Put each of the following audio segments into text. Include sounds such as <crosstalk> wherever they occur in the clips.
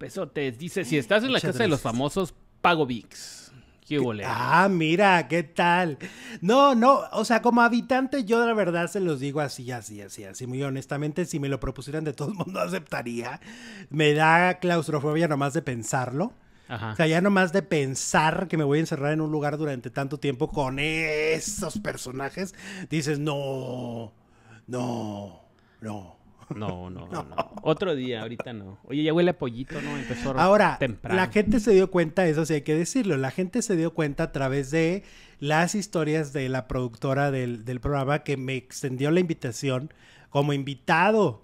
pesotes. Dice, si estás en la casa de los famosos, pago VIX. Qué Ah, mira, ¿qué tal? No, no, o sea, como habitante yo la verdad se los digo así, así, así, así, muy honestamente, si me lo propusieran de todo el <laughs> mundo aceptaría. Me da claustrofobia nomás de pensarlo. O sea, ya nomás de pensar que me voy a encerrar en un lugar durante tanto tiempo con esos personajes, dices, no, no, no. <laughs> No, no, no, Otro día, ahorita no. Oye, ya huele a pollito, ¿no? Empezó Ahora, la gente se dio cuenta, eso sí hay que decirlo, la gente se dio cuenta a través de las historias de la productora del, programa que me extendió la invitación como invitado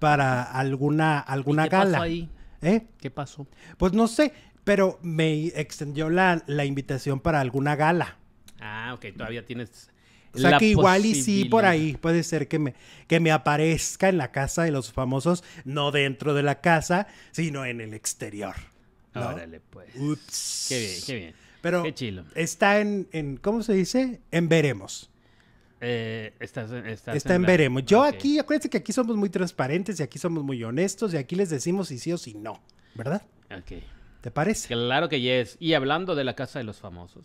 para alguna, alguna qué Pasó ahí? ¿Eh? ¿Qué pasó? Pues no sé, pero me extendió la, la invitación para alguna gala. Ah, ok, todavía tienes o sea que igual y sí, por ahí puede ser que me, que me aparezca en la casa de los famosos, no dentro de la casa, sino en el exterior. Órale, pues. Ups. Qué bien, qué bien. Pero está en, ¿cómo se dice? En veremos. Eh, está en, veremos. Yo aquí, acuérdense que aquí somos muy transparentes y aquí somos muy honestos y aquí les decimos si sí o si no, ¿verdad? Ok. ¿Te parece? Claro que yes. Y hablando de la casa de los famosos.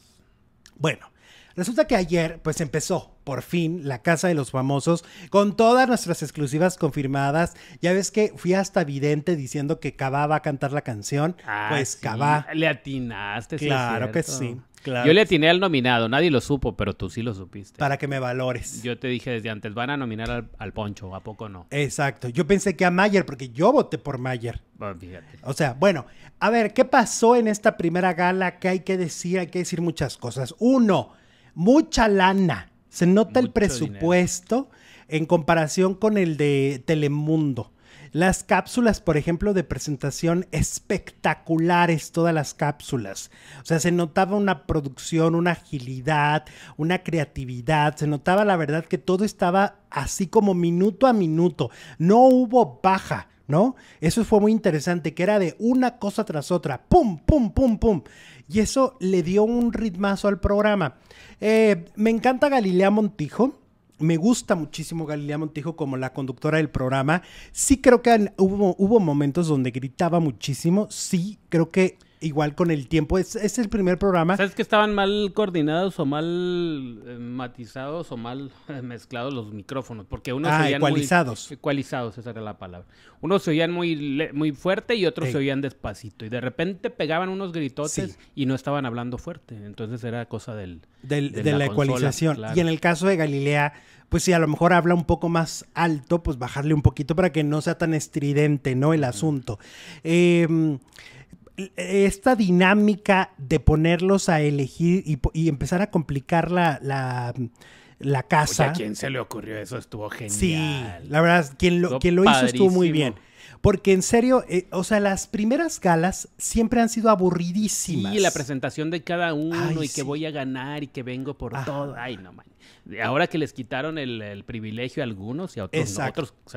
Bueno, Resulta que ayer pues empezó por fin la Casa de los Famosos con todas nuestras exclusivas confirmadas. Ya ves que fui hasta vidente diciendo que Cabá va a cantar la canción. Ah, pues Cabá. Le atinaste. Claro que sí. Yo le atiné al nominado, nadie lo supo, pero tú sí lo supiste. Para que me valores. Yo te dije desde antes, van a nominar al, Poncho, ¿a poco no? Exacto, yo pensé que a Mayer, porque yo voté por Mayer. Ah, fíjate. O sea, bueno, a ver, ¿qué pasó en esta primera gala? ¿Qué hay que decir, hay que decir muchas cosas. Uno, mucha lana. Se nota el presupuesto en comparación con el de Telemundo. Las cápsulas, por ejemplo, de presentación espectaculares, todas las cápsulas. O sea, se notaba una producción, una agilidad, una creatividad. Se notaba la verdad que todo estaba así como minuto a minuto. No hubo baja. ¿no? Eso fue muy interesante, que era de una cosa tras otra, pum, pum, pum, pum. Y eso le dio un ritmazo al programa. Eh, me encanta Galilea Montijo. Me gusta muchísimo Galilea Montijo como la conductora del programa. Sí creo que hubo momentos donde gritaba muchísimo. Sí, creo que igual con el tiempo. Es, es el primer programa. ¿Sabes que estaban mal coordinados o mal eh, matizados o mal eh, mezclados los micrófonos? Porque unos ah, se oían ecualizados. Muy, ecualizados, esa era la palabra. Unos se oían muy, muy fuerte y otros se oían despacito. Y de repente pegaban unos gritotes y no estaban hablando fuerte. Entonces era cosa del, de, la, ecualización. Y en el caso de Galilea, pues si a lo mejor habla un poco más alto, pues bajarle un poquito para que no sea tan estridente, ¿no? El asunto. Eh, esta dinámica de ponerlos a elegir y, empezar a complicar la, la, casa. ¿A quién se le ocurrió eso? Estuvo genial. Sí, la verdad, quien lo, quien lo hizo estuvo muy bien. Porque en serio, eh, o sea, las primeras galas siempre han sido aburridísimas. Y la presentación de cada uno y que voy a ganar y que vengo por todo. Ay, no Ahora que les quitaron el, privilegio a algunos y a otros,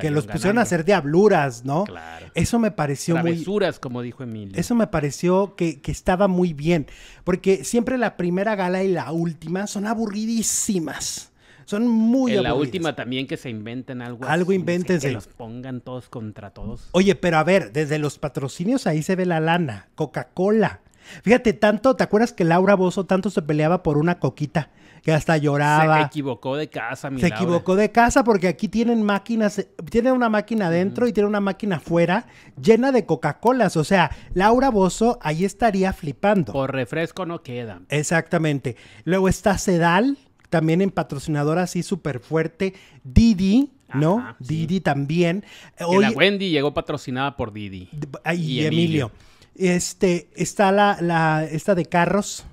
que los pusieron a hacer diabluras, ¿no? Claro. Eso me pareció muy muy... como dijo Emilio. Eso me pareció que, que estaba muy bien. Porque siempre la primera gala y la última son aburridísimas. Son muy en la última también que se inventen algo. Algo inventen invéntense. Que los pongan todos contra todos. Oye, pero a ver, desde los patrocinios ahí se ve la lana. Coca-Cola. Fíjate, tanto, ¿te acuerdas que Laura Bozo tanto se peleaba por una coquita? Que hasta lloraba. Se equivocó de casa, mi Se equivocó de casa porque aquí tienen máquinas, tienen una máquina adentro y tienen una máquina afuera llena de Coca-Colas. O sea, Laura Bozo ahí estaría flipando. Por refresco no queda. Exactamente. Luego está Sedal, también en patrocinadora, así súper fuerte, Didi. ¿No? Didi también. Hoy, la Wendy llegó patrocinada por Didi. y, Emilio. Este, está la, esta de carros.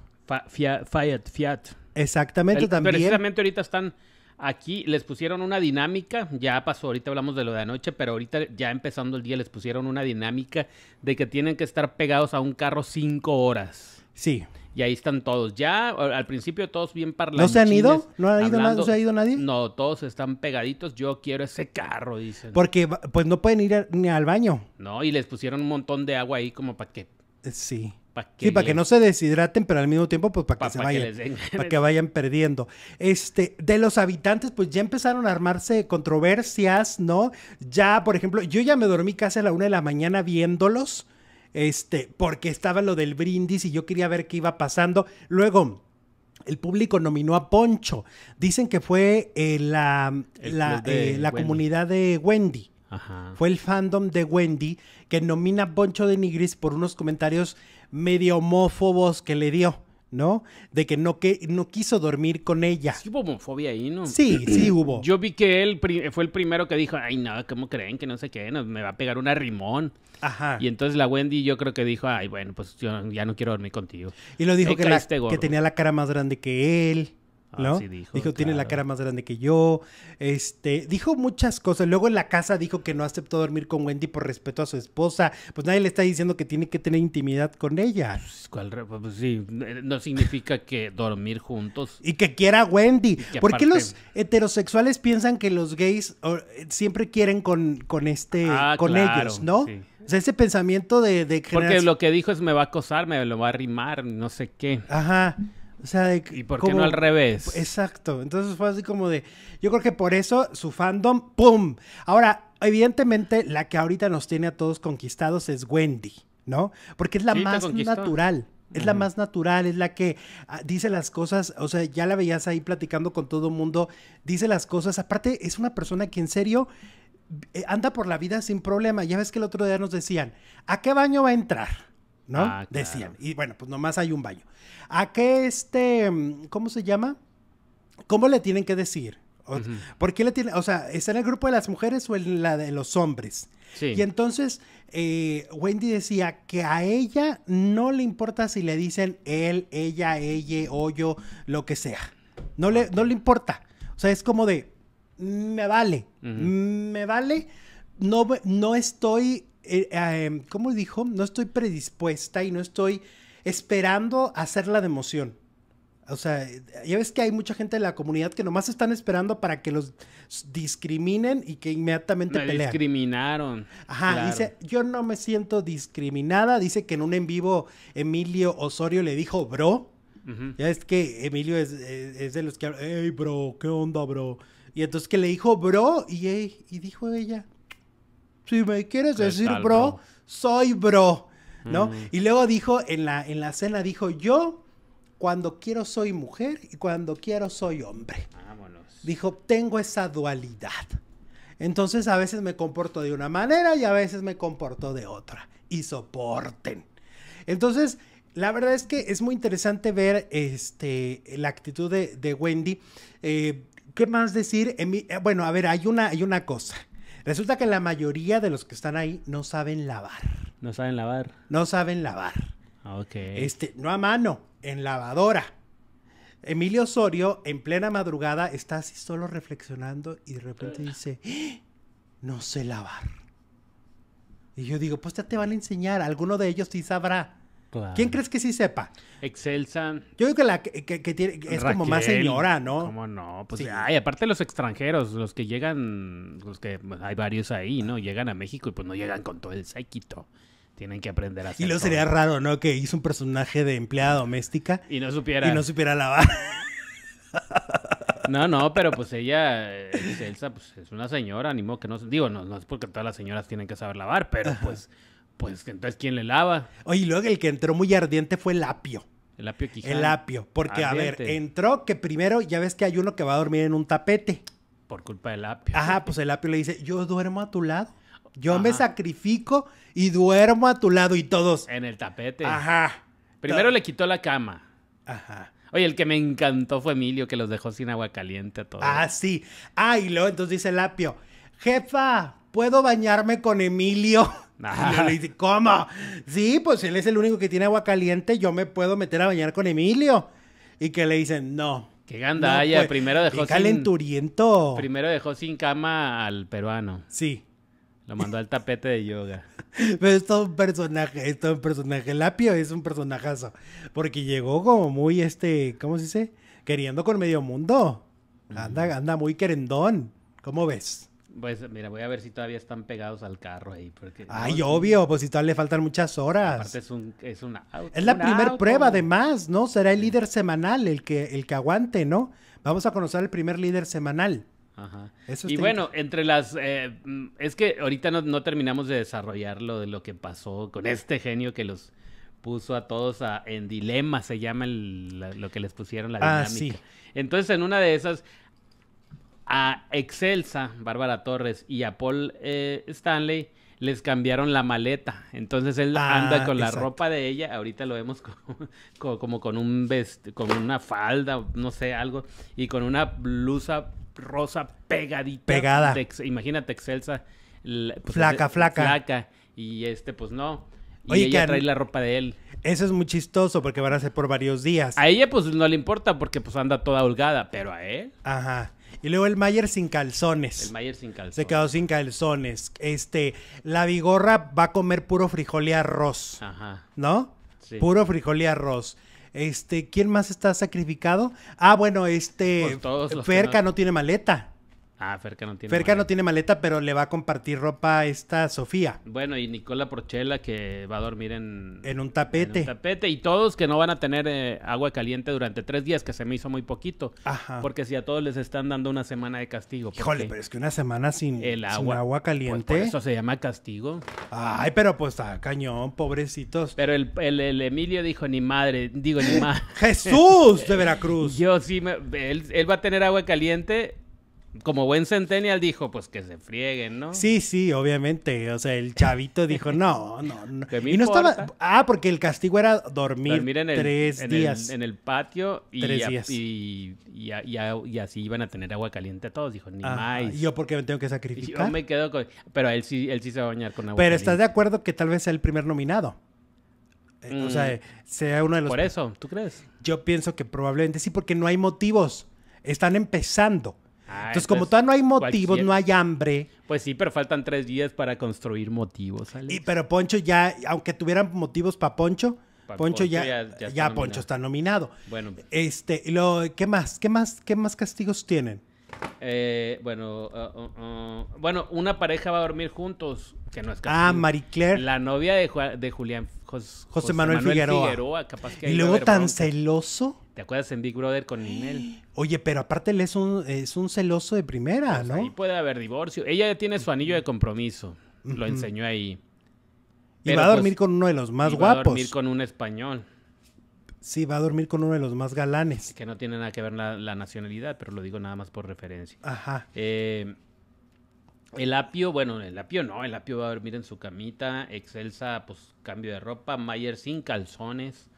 Fiat, Fiat, Exactamente, también. Precisamente ahorita están aquí les pusieron una dinámica, ya pasó, ahorita hablamos de lo de anoche, pero ahorita ya empezando el día les pusieron una dinámica de que tienen que estar pegados a un carro cinco horas. Sí. Y ahí están todos. Ya al principio todos bien parlanchines. ¿No se han ido? ¿No, ha ido se ha ido nadie? No, todos están pegaditos. Yo quiero ese carro, dicen. Porque pues no pueden ir ni al baño. No, y les pusieron un montón de agua ahí como para eh, que... Sí. para que no se deshidraten, pero al mismo tiempo, pues para que se vayan, para que vayan perdiendo. Este, de los habitantes, pues ya empezaron a armarse controversias, ¿no? Ya, por ejemplo, yo ya me dormí casi a la una de la mañana viéndolos este, porque estaba lo del brindis y yo quería ver qué iba pasando. Luego, el público nominó a Poncho. Dicen que fue eh, la, la, eh, comunidad de Wendy. Fue el fandom de Wendy que nomina a Poncho de Nigris por unos comentarios medio homófobos que le dio. ¿no? De que no, que no quiso dormir con ella. Sí hubo homofobia ahí, ¿no? Sí, sí <clears throat> hubo. Yo vi que él fue el primero que dijo, ay, no, ¿cómo creen que no sé qué? me va a pegar una rimón. Ajá. Y entonces la Wendy yo creo que dijo, ay, bueno, pues yo ya no quiero dormir contigo. Y lo dijo que, la, que tenía la cara más grande que él dijo, tiene la cara más grande que yo. Este, dijo muchas cosas. Luego en la casa dijo que no aceptó dormir con Wendy por respeto a su esposa. Pues nadie le está diciendo que tiene que tener intimidad con ella. Pues, pues, pues, sí, no significa que dormir juntos. Y que quiera Wendy. ¿Por qué los heterosexuales piensan que los gays eh, siempre quieren con, con este, ah, con ellos, no? O sea, ese pensamiento de, Porque lo que dijo es me va a acosar, me lo va a arrimar, no sé qué. Ajá. O sea, ¿Y por qué no al revés? Exacto. Entonces fue así como de. Yo creo que por eso su fandom, ¡pum! Ahora, evidentemente, la que ahorita nos tiene a todos conquistados es Wendy, ¿no? Porque es la más natural. Es la más natural, es la que ah, dice las cosas, o sea, ya la veías ahí platicando con todo el mundo, dice las cosas, aparte es una persona que en serio eh, anda por la vida sin problema, ya ves que el otro día nos decían, ¿a qué baño va a entrar? ¿no? Ah, Decían. Y bueno, pues nomás hay un baño. ¿A qué este, mm, cómo se llama? ¿Cómo le tienen que decir? porque ¿Por qué le tienen, o sea, está en el grupo de las mujeres o en la de los hombres? Y entonces eh, Wendy decía que a ella no le importa si le dicen él, ella, ella, o yo, lo que sea. No le, no le importa. O sea, es como de, mm, me vale, mm, me vale, no, no estoy eh, em, ¿cómo dijo? No estoy predispuesta y no estoy esperando hacer de emoción. O sea, ya ves que hay mucha gente de la comunidad que nomás están esperando para que los discriminen y que inmediatamente me discriminaron. Ajá, dice, yo no me siento discriminada. Dice que en un en vivo Emilio Osorio le dijo, bro. Ya es que Emilio es, de los que hablan, hey, bro, ¿qué onda, bro? Y entonces que le dijo, bro, y, y dijo ella, si me quieres decir bro, soy bro, ¿no? Mm. Y luego dijo, en la, en la cena dijo, yo cuando quiero soy mujer y cuando quiero soy hombre. Vámonos. Dijo, tengo esa dualidad. Entonces a veces me comporto de una manera y a veces me comporto de otra. Y soporten. Entonces, la verdad es que es muy interesante ver este, la actitud de, Wendy. Eh, ¿Qué más decir? Eh, bueno, a ver, hay una, hay una cosa. Resulta que la mayoría de los que están ahí no saben lavar. No saben lavar. No saben lavar. Ah, ok. Este, no a mano, en lavadora. Emilio Osorio, en plena madrugada, está así solo reflexionando y de repente dice, ¡Ah! no sé lavar. Y yo digo, pues ya te van a enseñar, alguno de ellos sí sabrá. ¿Quién crees que sí sepa? Excelsa. Yo digo que la que, tiene, es como más señora, ¿no? Como no? Pues ay, aparte los extranjeros, los que llegan, los que pues, hay varios ahí, ¿no? Llegan a México y pues no llegan con todo el séquito. Tienen que aprender a hacer. Y lo sería raro, ¿no? Que hizo un personaje de empleada doméstica. Y no supiera. Y no supiera lavar. <laughs> No, no, pero pues ella, Elsa, pues es una señora, ni que no. Digo, no, no es porque todas las señoras tienen que saber lavar, pero pues. Pues entonces, ¿quién le lava? Oye, y luego el que entró muy ardiente fue el apio. El apio Quijano. El apio. Porque, a ver, entró que primero, ya ves que hay uno que va a dormir en un tapete. Por culpa del apio. Ajá, pues el apio le dice, yo duermo a tu lado. Yo me sacrifico y duermo a tu lado y todos. En el tapete. Ajá. Primero le quitó la cama. Ajá. Oye, el que me encantó fue Emilio, que los dejó sin agua caliente a todos. Ah, sí. Ah, y luego entonces dice el apio jefa, ¿puedo bañarme con Emilio? Ah. <laughs> Y yo le dice, ¿cómo? Sí, pues él es el único que tiene agua caliente, yo me puedo meter a bañar con Emilio. Y que le dicen, no. Qué gandalla, ya. Pues, primero dejó qué calenturiento. primero dejó sin cama al peruano. Sí. Lo mandó al tapete de yoga. <laughs> Pero es todo un personaje, es un personaje. Lapio es un personajazo. Porque llegó como muy, este, ¿cómo se dice? Queriendo con medio mundo. Anda, anda muy querendón. ¿Cómo ves? Pues mira, voy a ver si todavía están pegados al carro ahí. Porque, Ay, obvio, pues si todavía le faltan muchas horas. Aparte es un, es una auto, Es la primera prueba, además, ¿no? Será el líder semanal el que, el que aguante, ¿no? Vamos a conocer el primer líder semanal. Ajá. Eso y bueno, entre las... Eh, mm, es que ahorita no, terminamos de desarrollar lo de lo que pasó con este genio que los puso a todos en dilema, se llama lo que les pusieron la ah, dinámica. Ah, sí. Entonces, en una de esas, a Excelsa, Bárbara Torres y a Paul eh, Stanley les cambiaron la maleta. Entonces él ah, anda con la ropa de ella. Ahorita lo vemos <laughs> como, con un vest, con una falda, no sé, algo. Y con una blusa rosa pegadita. Pegada. imagínate, Excelsa. Pues, flaca, flaca. Flaca. Y este, pues no. Y ella trae la ropa de él. Eso es muy chistoso porque van a ser por varios días. A ella pues no le importa porque pues anda toda holgada, pero a él. Ajá. Y luego el Mayer sin calzones. El Mayer sin calzones. Se quedó sin calzones. Este, la Vigorra va a comer puro frijol y arroz. Ajá. ¿No? Sí. Puro frijol y arroz. Este, ¿quién más está sacrificado? Ah, bueno, este. Pues no... tiene maleta. Ah, Ferca no tiene Ferca maleta. no tiene maleta, pero le va a compartir ropa a esta Sofía. Bueno, y Nicola Porchela que va a dormir en... En un tapete. tapete. Y todos que no van a tener eh, agua caliente durante tres días, que se me hizo muy poquito. Ajá. Porque si a todos les están dando una semana de castigo. Híjole, pero es que una semana sin, el agua, agua caliente. eso se llama castigo. Ay, pero pues está ah, cañón, pobrecitos. Pero el, Emilio dijo, ni madre, digo, ni <laughs> madre. ¡Jesús de Veracruz! <laughs> Yo sí, me, él va a tener agua caliente como buen centennial dijo, pues que se frieguen, ¿no? Sí, sí, obviamente. O sea, el chavito dijo, no, no, no. <laughs> y no estaba. Ah, porque el castigo era dormir, tres días. en el patio y, Y, así iban a tener agua caliente todos. Dijo, ni ah, más. Yo porque me tengo que sacrificar. Yo me quedo con. Pero él sí, él sí se va a bañar con agua. caliente. Pero estás de acuerdo que tal vez sea el primer nominado. Eh, o sea, mm, sea uno de los. Por eso, ¿tú crees? Yo pienso que probablemente sí, porque no hay motivos. Están empezando. Ah, entonces, como todavía no hay motivos, no hay hambre. Pues sí, pero faltan tres días para construir motivos. Y, pero Poncho ya, aunque tuvieran motivos para Poncho, Poncho, ya, ya, Poncho está nominado. Bueno. Este, ¿qué más? ¿Qué más? ¿Qué más castigos tienen? Eh, bueno, uh, uh, uh. bueno, una pareja va a dormir juntos, que no es casi, Ah, Marie Claire. La novia de, Julián José, Manuel, Figueroa. y luego tan celoso. ¿Te acuerdas en Big Brother con Ninel? <gasps> Oye, pero aparte él es un, celoso de primera, pues ¿no? Sí puede haber divorcio. Ella tiene su anillo de compromiso. Lo enseñó ahí. y va a pues dormir con uno de los más y guapos. Va a dormir con un español. Sí, va a dormir con uno de los más galanes. Que no tiene nada que ver la, nacionalidad, pero lo digo nada más por referencia. Ajá. Eh, el apio, bueno, el apio no, el apio va a dormir en su camita, Excelsa, pues cambio de ropa, Mayer sin calzones.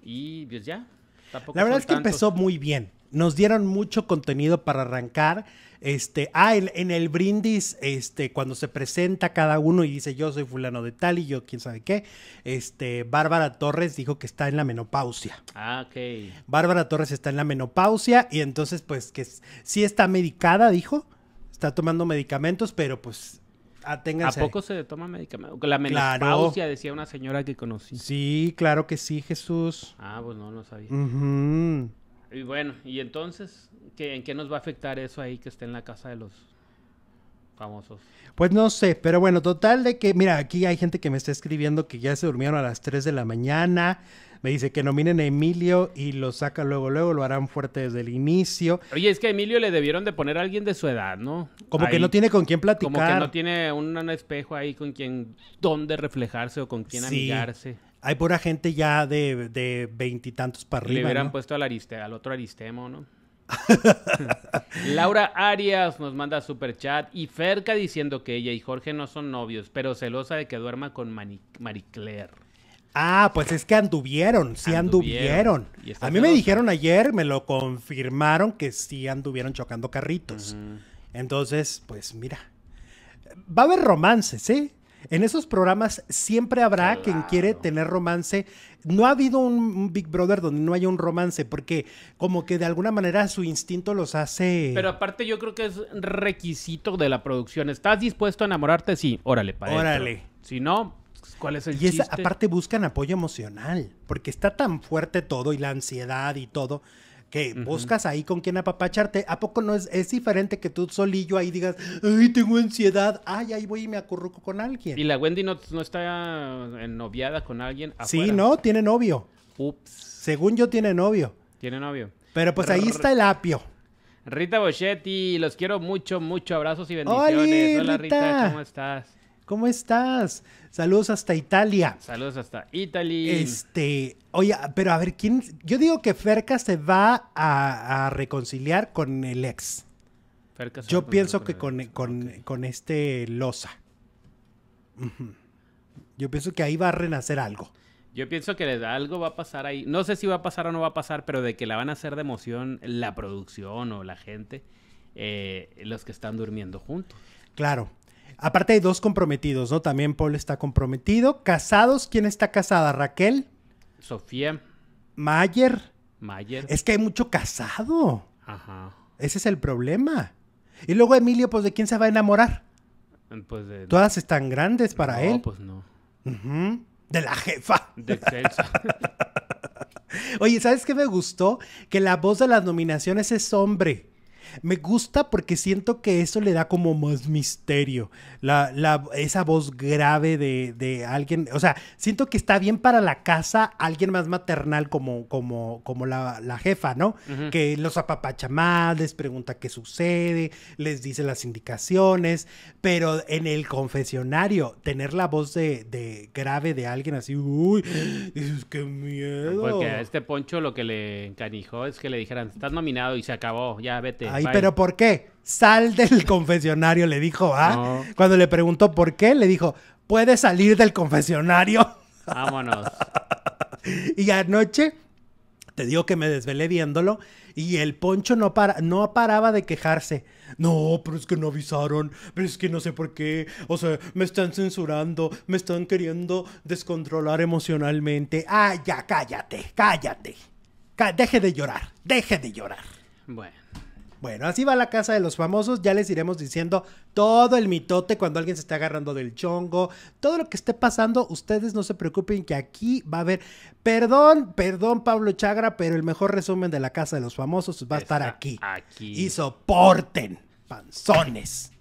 Y pues ya. la verdad es que empezó muy bien nos dieron mucho contenido para arrancar. Este, ah, en, en, el brindis, este, cuando se presenta cada uno y dice yo soy fulano de tal y yo quién sabe qué, este, Bárbara Torres dijo que está en la menopausia. Ah, ok. Bárbara Torres está en la menopausia y entonces pues que sí está medicada, dijo, está tomando medicamentos, pero pues Aténganse. ¿A poco se toma medicamento? La menopausia, decía una señora que conocí. Sí, claro que sí, Jesús. Ah, pues no, no sabía. Y bueno, y entonces, ¿qué, ¿en qué nos va a afectar eso ahí que esté en la casa de los famosos? Pues no sé, pero bueno, total de que, mira, aquí hay gente que me está escribiendo que ya se durmieron a las 3 de la mañana. Me dice que nominen a Emilio y lo saca luego, luego, lo harán fuerte desde el inicio. Oye, es que a Emilio le debieron de poner a alguien de su edad, ¿no? Como que no tiene con quién platicar. Como que no tiene un, espejo ahí con quien, dónde reflejarse o con quién amigarse. Hay pura gente ya de veintitantos para arriba. Le hubieran puesto al, al otro Aristemo, ¿no? <laughs> Laura Arias nos manda super chat y Ferca diciendo que ella y Jorge no son novios, pero celosa de que duerma con Marie Claire. Ah, pues es que anduvieron, sí anduvieron. A mí me dijeron ayer, me lo confirmaron que sí anduvieron chocando carritos. Entonces, pues mira, va a haber romances, ¿eh? En esos programas siempre habrá quien quiere tener romance. No ha habido un, Big Brother donde no haya un romance, porque como que de alguna manera su instinto los hace. Pero aparte, yo creo que es requisito de la producción. ¿Estás dispuesto a enamorarte? Sí, órale, padre. Órale. Si no, pues, ¿Cuál es el y aparte buscan apoyo emocional, porque está tan fuerte todo y la ansiedad y todo, que buscas ahí con quién apapacharte. ¿A poco no es, es diferente que tú solillo ahí digas, ay, tengo ansiedad, ay, ahí voy y me acurruco con alguien? Y la Wendy no, está noviada con alguien. Afuera. Sí, no, tiene novio. Ups. Según yo, tiene novio. Tiene novio. Pero pues ahí está el apio. Rita Boschetti, los quiero mucho, mucho. Abrazos y bendiciones. Hola, Rita, ¿cómo estás? ¿Cómo estás? Saludos hasta Italia. Saludos hasta Italia. Este, oye, pero a ver, ¿quién? Yo digo que Ferca se va a, reconciliar con el ex. Ferca yo pienso que con, este Loza. Yo pienso que ahí va a renacer algo. Yo pienso que algo va a pasar ahí. No sé si va a pasar o no va a pasar, pero de que la van a hacer de emoción la producción o la gente, eh, los que están durmiendo juntos. Claro. Aparte hay dos comprometidos, ¿no? También Paul está comprometido. Casados, ¿quién está casada? Raquel. Sofía. Mayer. Mayer. Es que hay mucho casado. Ajá. Ese es el problema. Y luego Emilio, pues, ¿de quién se va a enamorar? Pues de... Todas están grandes para él. No, pues no. De la jefa. De Celso. <laughs> Oye, ¿sabes qué me gustó? Que la voz de las nominaciones es hombre me gusta porque siento que eso le da como más misterio. La, la, esa voz grave de, alguien. O sea, siento que está bien para la casa alguien más maternal como, como, como la, la jefa, ¿no? Que los apapacha les pregunta qué sucede, les dice las indicaciones. Pero en el confesionario, tener la voz de, de grave de alguien así, uy, dices, qué miedo. Porque a este poncho lo que le encanijó es que le dijeran, estás nominado y se acabó, ya vete pero ¿por qué? Sal del <laughs> confesionario, le dijo, ¿ah? Cuando le preguntó por qué, le dijo, ¿puedes salir del confesionario? <laughs> Vámonos. y anoche, te digo que me desvelé viéndolo y el poncho no, no paraba de quejarse. No, pero es que no avisaron, pero es que no sé por qué. O sea, me están censurando, me están queriendo descontrolar emocionalmente. Ah, ya, cállate, cállate. deje de llorar, deje de llorar. Bueno. Bueno, así va la casa de los famosos, ya les iremos diciendo todo el mitote cuando alguien se está agarrando del chongo, todo lo que esté pasando, ustedes no se preocupen que aquí va a haber, perdón, perdón Pablo Chagra, pero el mejor resumen de la casa de los famosos va a estar aquí. Aquí. Y soporten, panzones.